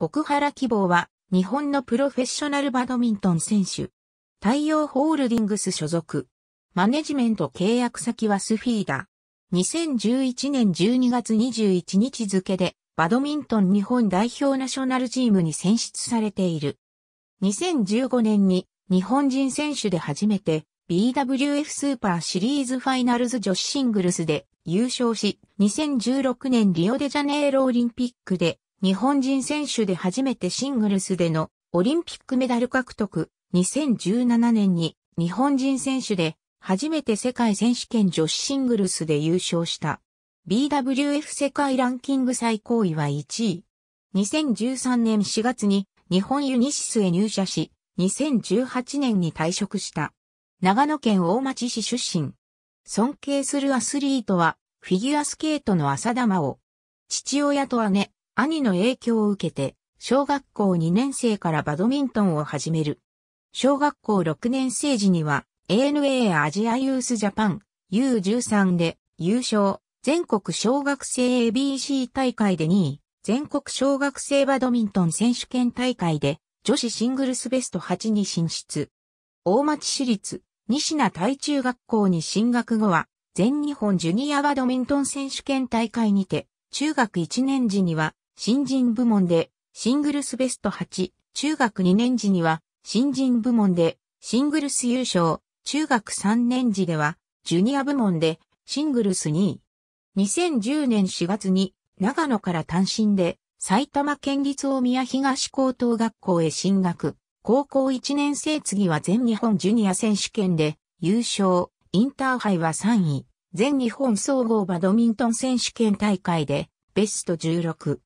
奥原希望は、日本のプロフェッショナルバドミントン選手。太陽ホールディングス所属。マネジメント契約先はスフィーダ。2011年12月21日付で、バドミントン日本代表ナショナルチームに選出されている。2015年に日本人選手で初めて BWF スーパーシリーズファイナルズ女子シングルスで優勝し、2016年リオデジャネイロオリンピックで日本人選手で初めてシングルスでのオリンピックメダル獲得、2017年に日本人選手で初めて世界選手権女子シングルスで優勝した。BWF 世界ランキング最高位は1位。2013年4月に日本ユニシスへ入社し、2018年に退職した。長野県大町市出身。尊敬するアスリートは、フィギュアスケートの浅田真央。父親と姉、兄の影響を受けて、小学校2年生からバドミントンを始める。小学校6年生時には ANA アジアユースジャパン U13 で優勝、全国小学生 ABC 大会で2位、全国小学生バドミントン選手権大会で女子シングルスベスト8に進出。大町市立西名大中学校に進学後は全日本ジュニアバドミントン選手権大会にて中学1年時には新人部門でシングルスベスト8、中学2年時には新人部門でシングルス優勝、中学3年時ではジュニア部門でシングルス2位。2010年4月に長野から単身で埼玉県立大宮東高等学校へ進学。高校1年生次は全日本ジュニア選手権で優勝、インターハイは3位、全日本総合バドミントン選手権大会でベスト16。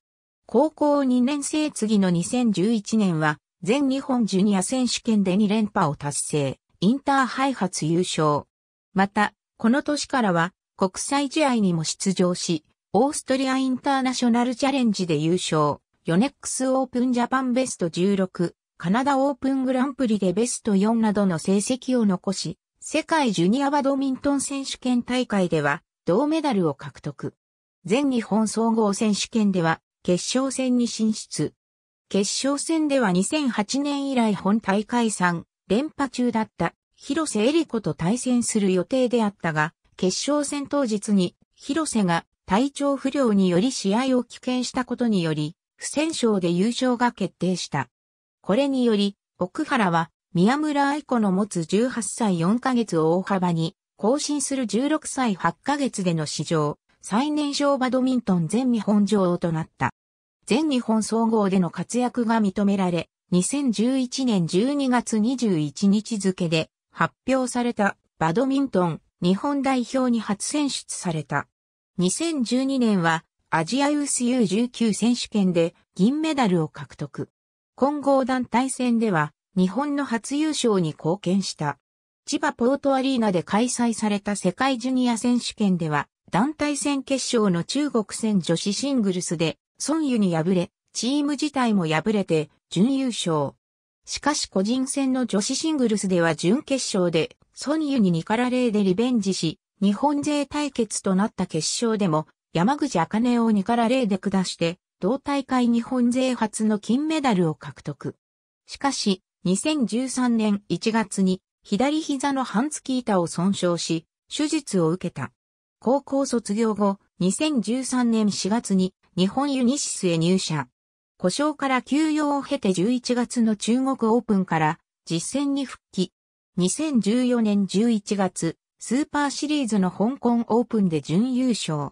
高校2年生次の2011年は、全日本ジュニア選手権で2連覇を達成、インターハイ初優勝。また、この年からは、国際試合にも出場し、オーストリアインターナショナルチャレンジで優勝、ヨネックスオープンジャパンベスト16、カナダオープングランプリでベスト4などの成績を残し、世界ジュニアバドミントン選手権大会では銅メダルを獲得。全日本総合選手権では決勝戦に進出。決勝戦では2008年以来本大会3連覇中だった広瀬エリ子と対戦する予定であったが、決勝戦当日に広瀬が体調不良により試合を棄権したことにより、不戦勝で優勝が決定した。これにより、奥原は宮村愛子の持つ18歳4ヶ月を大幅に更新する16歳8ヶ月での史上最年少バドミントン全日本女王となった。全日本総合での活躍が認められ、2011年12月21日付で発表されたバドミントン日本代表に初選出された。2012年はアジアユース U19 選手権で銀メダルを獲得。混合団体戦では日本の初優勝に貢献した。千葉ポートアリーナで開催された世界ジュニア選手権では団体戦決勝の中国戦女子シングルスで、孫ユに敗れ、チーム自体も敗れて、準優勝。しかし個人戦の女子シングルスでは準決勝で、孫ユに2から0でリベンジし、日本勢対決となった決勝でも、山口茜を2から0で下して、同大会日本勢初の金メダルを獲得。しかし、2013年1月に左膝の半月板を損傷し、手術を受けた。高校卒業後、2013年4月に日本ユニシスへ入社。故障から休養を経て11月の中国オープンから実戦に復帰。2014年11月、スーパーシリーズの香港オープンで準優勝。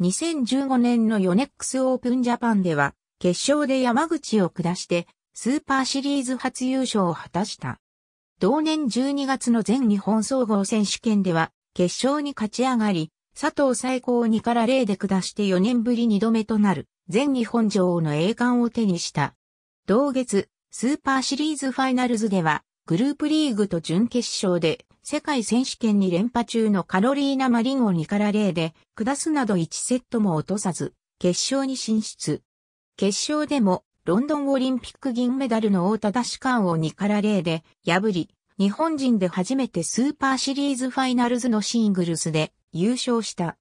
2015年のヨネックスオープンジャパンでは、決勝で山口を下して、スーパーシリーズ初優勝を果たした。同年12月の全日本総合選手権では、決勝に勝ち上がり、佐藤最高2から0で下して4年ぶり2度目となる全日本女王の栄冠を手にした。同月、スーパーシリーズファイナルズでは、グループリーグと準決勝で、世界選手権に連覇中のカロリーナ・マリンを2から0で、下すなど1セットも落とさず、決勝に進出。決勝でも、ロンドンオリンピック銀メダルの大田ダカンを2から0で破り、日本人で初めてスーパーシリーズファイナルズのシングルスで優勝した。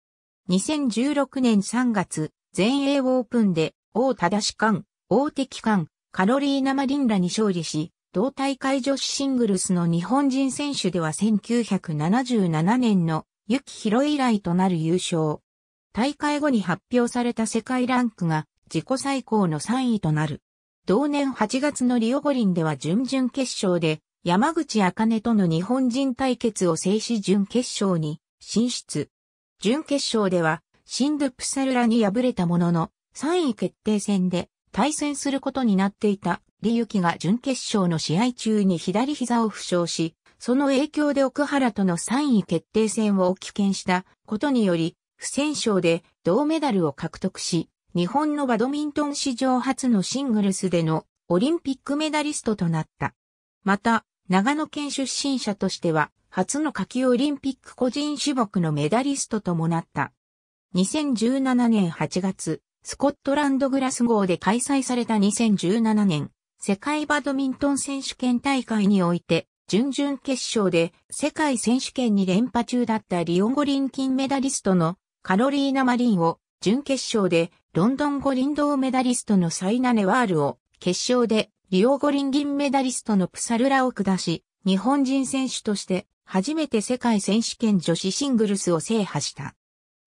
2016年3月、全英オープンで、王正史官、王敵官、カロリーナ・マリンらに勝利し、同大会女子シングルスの日本人選手では1977年のユ広以来となる優勝。大会後に発表された世界ランクが自己最高の3位となる。同年8月のリオ五輪では準々決勝で山口茜との日本人対決を制し準決勝に進出。準決勝では、シンドゥプサルラに敗れたものの、3位決定戦で対戦することになっていた李キが準決勝の試合中に左膝を負傷し、その影響で奥原との3位決定戦を棄権したことにより、不戦勝で銅メダルを獲得し、日本のバドミントン史上初のシングルスでのオリンピックメダリストとなった。また、長野県出身者としては、初の夏季オリンピック個人種目のメダリストともなった。2017年8月、スコットランドグラス号で開催された2017年、世界バドミントン選手権大会において、準々決勝で世界選手権に連覇中だったリオ五輪金メダリストのカロリーナ・マリンを、準決勝でロンドン五輪銅メダリストのサイナ・ネワールを、決勝でリオ五輪銀メダリストのプサルラを下し、日本人選手として初めて世界選手権女子シングルスを制覇した。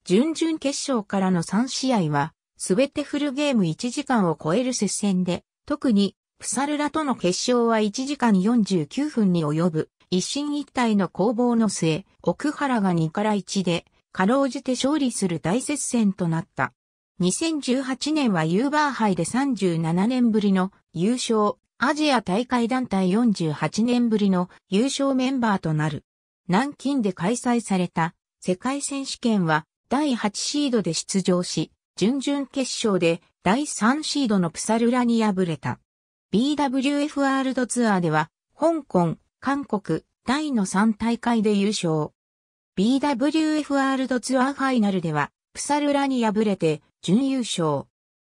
準々決勝からの3試合は、すべてフルゲーム1時間を超える接戦で、特に、プサルラとの決勝は1時間49分に及ぶ、一進一退の攻防の末、奥原が2から1で、かろうじて勝利する大接戦となった。2018年はユーバー杯で37年ぶりの優勝、アジア大会団体48年ぶりの優勝メンバーとなる。南京で開催された世界選手権は第8シードで出場し、準々決勝で第3シードのプサルラに敗れた。BWF ワールドツアーでは、香港、韓国、イの3大会で優勝。BWF ワールドツアーファイナルでは、プサルラに敗れて準優勝。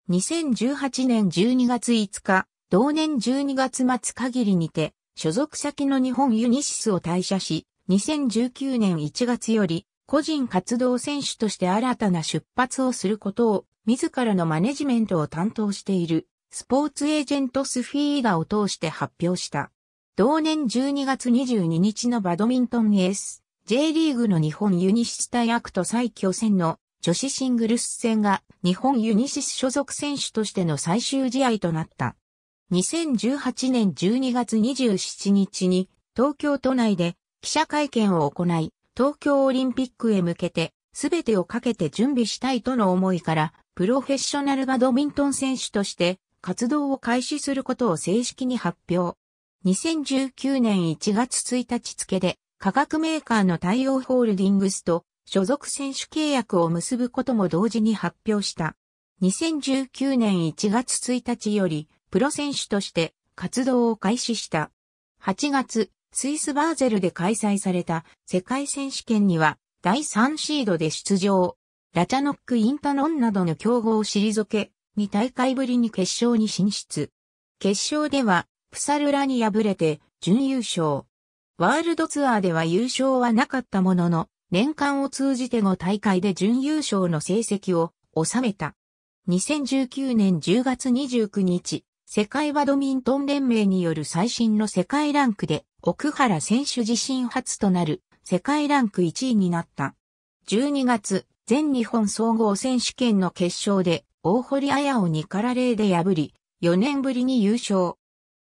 2018年12月5日、同年12月末限りにて、所属先の日本ユニシスを退社し、2019年1月より個人活動選手として新たな出発をすることを自らのマネジメントを担当しているスポーツエージェントスフィーガを通して発表した。同年12月22日のバドミントンエース J リーグの日本ユニシス対アクト最強戦の女子シングルス戦が日本ユニシス所属選手としての最終試合となった。2018年12月27日に東京都内で記者会見を行い、東京オリンピックへ向けて、すべてをかけて準備したいとの思いから、プロフェッショナルバドミントン選手として活動を開始することを正式に発表。2019年1月1日付で、科学メーカーの対応ホールディングスと所属選手契約を結ぶことも同時に発表した。2019年1月1日より、プロ選手として活動を開始した。8月、スイスバーゼルで開催された世界選手権には第3シードで出場。ラチャノック・インタノンなどの競合を退け、2大会ぶりに決勝に進出。決勝では、プサルラに敗れて、準優勝。ワールドツアーでは優勝はなかったものの、年間を通じて5大会で準優勝の成績を収めた。2019年10月29日、世界バドミントン連盟による最新の世界ランクで奥原選手自身初となる世界ランク1位になった。12月、全日本総合選手権の決勝で大堀綾を2から0で破り、4年ぶりに優勝。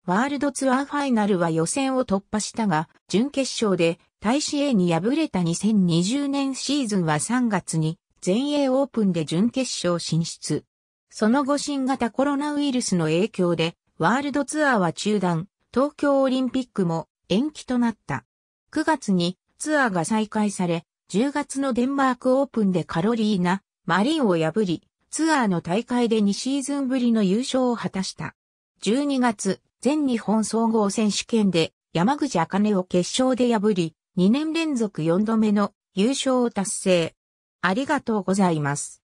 ワールドツアーファイナルは予選を突破したが、準決勝で大使 A に敗れた2020年シーズンは3月に全英オープンで準決勝進出。その後新型コロナウイルスの影響で、ワールドツアーは中断、東京オリンピックも延期となった。9月にツアーが再開され、10月のデンマークオープンでカロリーナ、マリンを破り、ツアーの大会で2シーズンぶりの優勝を果たした。12月、全日本総合選手権で山口茜を決勝で破り、2年連続4度目の優勝を達成。ありがとうございます。